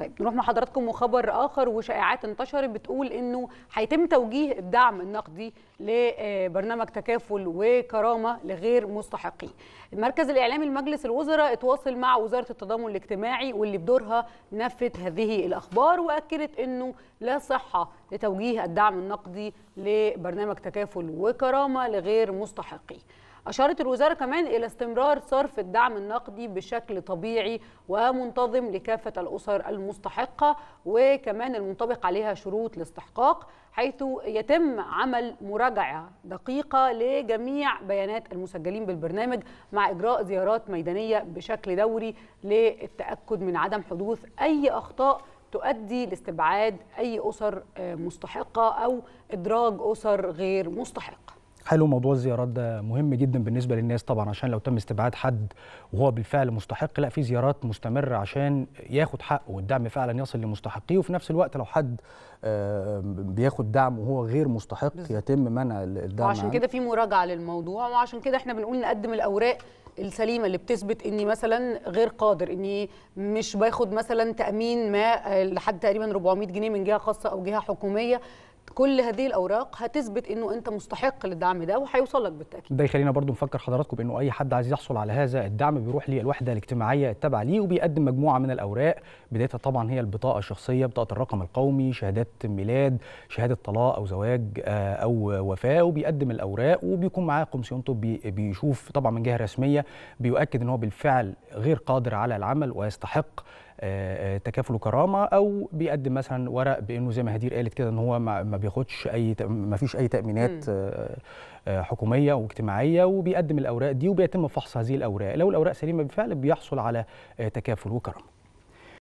طيب نروح مع حضراتكم وخبر اخر وشائعات انتشرت بتقول انه هيتم توجيه الدعم النقدي لبرنامج تكافل وكرامه لغير مستحقين. المركز الاعلامي لمجلس الوزراء اتواصل مع وزاره التضامن الاجتماعي واللي بدورها نفت هذه الاخبار واكدت انه لا صحه لتوجيه الدعم النقدي لبرنامج تكافل وكرامه لغير مستحقين. أشارت الوزارة كمان إلى استمرار صرف الدعم النقدي بشكل طبيعي ومنتظم لكافة الأسر المستحقة وكمان المنطبق عليها شروط الاستحقاق حيث يتم عمل مراجعة دقيقة لجميع بيانات المسجلين بالبرنامج مع إجراء زيارات ميدانية بشكل دوري للتأكد من عدم حدوث أي أخطاء تؤدي لاستبعاد أي أسر مستحقة أو إدراج أسر غير مستحقة حلو موضوع الزيارات ده مهم جدا بالنسبه للناس طبعا عشان لو تم استبعاد حد وهو بالفعل مستحق لا في زيارات مستمره عشان ياخد حقه والدعم فعلا يصل لمستحقيه وفي نفس الوقت لو حد آه، بياخد دعم وهو غير مستحق يتم منع الدعم وعشان كده في مراجعه للموضوع وعشان كده احنا بنقول نقدم الاوراق السليمه اللي بتثبت اني مثلا غير قادر اني مش باخد مثلا تامين ما آه، لحد تقريبا 400 جنيه من جهه خاصه او جهه حكوميه كل هذه الاوراق هتثبت انه انت مستحق للدعم ده وهيوصل لك بالتاكيد ده يخلينا برضو نفكر حضراتكم بانه اي حد عايز يحصل على هذا الدعم بيروح للوحده الاجتماعيه التابعه ليه وبيقدم مجموعه من الاوراق بدايتها طبعا هي البطاقه الشخصيه بطاقه الرقم القومي شهادات ميلاد شهاده طلاق او زواج آه، او وفاه وبيقدم الاوراق وبيكون معاه طبي بيشوف طبعا من جهه رسميه بيؤكد ان هو بالفعل غير قادر على العمل ويستحق آه، آه، تكافل وكرامه او بيقدم مثلا ورق بانه زي ما هدير قالت كده ان هو ما بياخدش اي ما فيش اي تامينات آه، حكوميه واجتماعيه وبيقدم الاوراق دي وبيتم فحص هذه الاوراق لو الاوراق سليمه بالفعل بيحصل على تكافل وكرامه